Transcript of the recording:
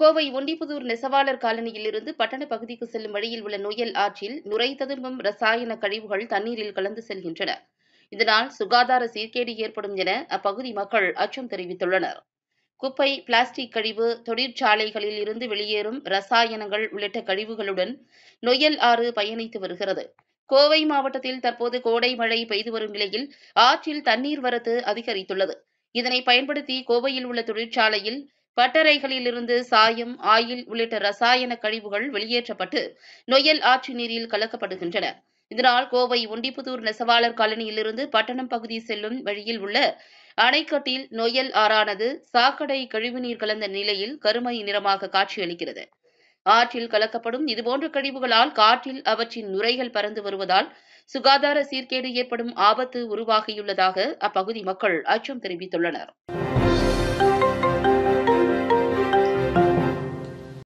கோவை ஒண்டிப்புதூர் நெசவாளர் காலனியில் இருந்து பட்டண பகுதிக்கு செல்லும் வழியில் உள்ள நொயல் ஆற்றில் நுரை ததும்பும் ரசாயன கழிவுகள் தண்ணீரில் கலந்து செல்கின்றன இதனால் சுகாதார சீர்கேடு ஏற்படும் என அப்பகுதி மக்கள் அச்சம் தெரிவித்துள்ளனர் குப்பை பிளாஸ்டிக் கழிவு தொழிற்சாலைகளில் இருந்து வெளியேறும் ரசாயனங்கள் உள்ளிட்ட கழிவுகளுடன் நொயல் ஆறு பயணித்து வருகிறது கோவை மாவட்டத்தில் தற்போது கோடை மழை பெய்து வரும் நிலையில் ஆற்றில் தண்ணீர் வரத்து அதிகரித்துள்ளது இதனை பயன்படுத்தி கோவையில் உள்ள தொழிற்சாலையில் பட்டறைகளிலிருந்து சாயம் ஆயில் உள்ளிட்ட ரசாயன கழிவுகள் வெளியேற்றப்பட்டு நொயல் ஆற்று நீரில் கலக்கப்படுகின்றன இதனால் கோவை ஒண்டிபுதூர் நெசவாளர் காலனியிலிருந்து பட்டணம் பகுதி செல்லும் வழியில் உள்ள அணைக்கட்டில் நொயல் ஆறானது சாக்கடை கழிவுநீர் கலந்த நிலையில் கருமை நிறமாக காட்சியளிக்கிறது ஆற்றில் கலக்கப்படும் இதுபோன்ற கழிவுகளால் காற்றில் அவற்றின் நுரைகள் பறந்து வருவதால் சுகாதார சீர்கேடு ஏற்படும் ஆபத்து உருவாகியுள்ளதாக அப்பகுதி மக்கள் அச்சம் தெரிவித்துள்ளனர்